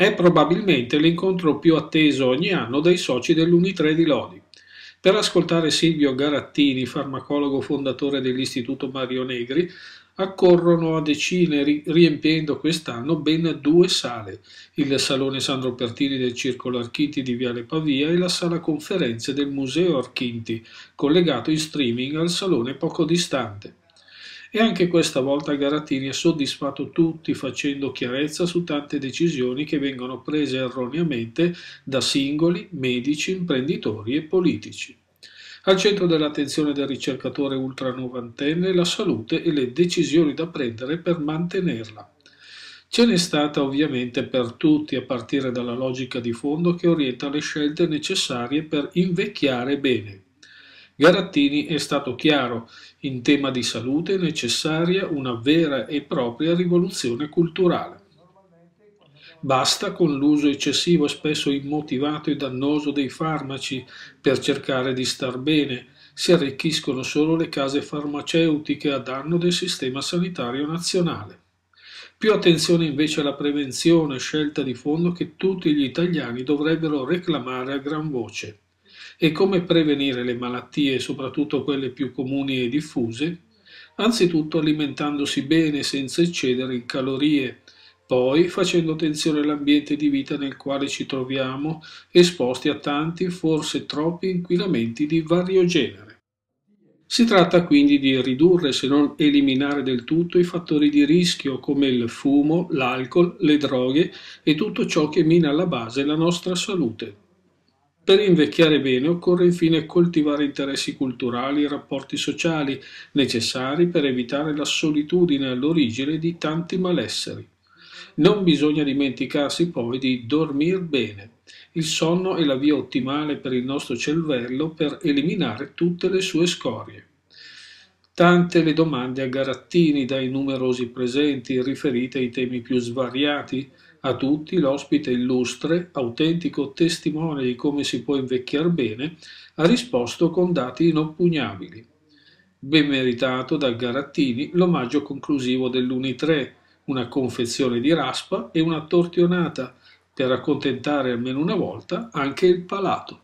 È probabilmente l'incontro più atteso ogni anno dai soci dell'Uni3 di Lodi. Per ascoltare Silvio Garattini, farmacologo fondatore dell'Istituto Mario Negri, accorrono a decine, riempiendo quest'anno ben due sale, il Salone Sandro Pertini del Circolo Archinti di Viale Pavia e la Sala Conferenze del Museo Archinti, collegato in streaming al salone poco distante. E anche questa volta Garatini ha soddisfatto tutti facendo chiarezza su tante decisioni che vengono prese erroneamente da singoli, medici, imprenditori e politici. Al centro dell'attenzione del ricercatore ultranovantenne la salute e le decisioni da prendere per mantenerla. Ce n'è stata ovviamente per tutti a partire dalla logica di fondo che orienta le scelte necessarie per invecchiare bene. Garattini è stato chiaro: in tema di salute è necessaria una vera e propria rivoluzione culturale. Basta con l'uso eccessivo e spesso immotivato e dannoso dei farmaci per cercare di star bene. Si arricchiscono solo le case farmaceutiche a danno del sistema sanitario nazionale. Più attenzione invece alla prevenzione, scelta di fondo che tutti gli italiani dovrebbero reclamare a gran voce e come prevenire le malattie, soprattutto quelle più comuni e diffuse, anzitutto alimentandosi bene senza eccedere in calorie, poi facendo attenzione all'ambiente di vita nel quale ci troviamo, esposti a tanti, forse troppi inquinamenti di vario genere. Si tratta quindi di ridurre, se non eliminare del tutto, i fattori di rischio come il fumo, l'alcol, le droghe e tutto ciò che mina alla base la nostra salute. Per invecchiare bene occorre infine coltivare interessi culturali e rapporti sociali necessari per evitare la solitudine all'origine di tanti malesseri. Non bisogna dimenticarsi poi di dormire bene. Il sonno è la via ottimale per il nostro cervello per eliminare tutte le sue scorie. Tante le domande a Garattini dai numerosi presenti riferite ai temi più svariati, a tutti l'ospite illustre, autentico testimone di come si può invecchiar bene, ha risposto con dati inoppugnabili. Ben meritato dal Garattini l'omaggio conclusivo dell'Uni3, una confezione di raspa e una tortionata, per accontentare almeno una volta anche il palato.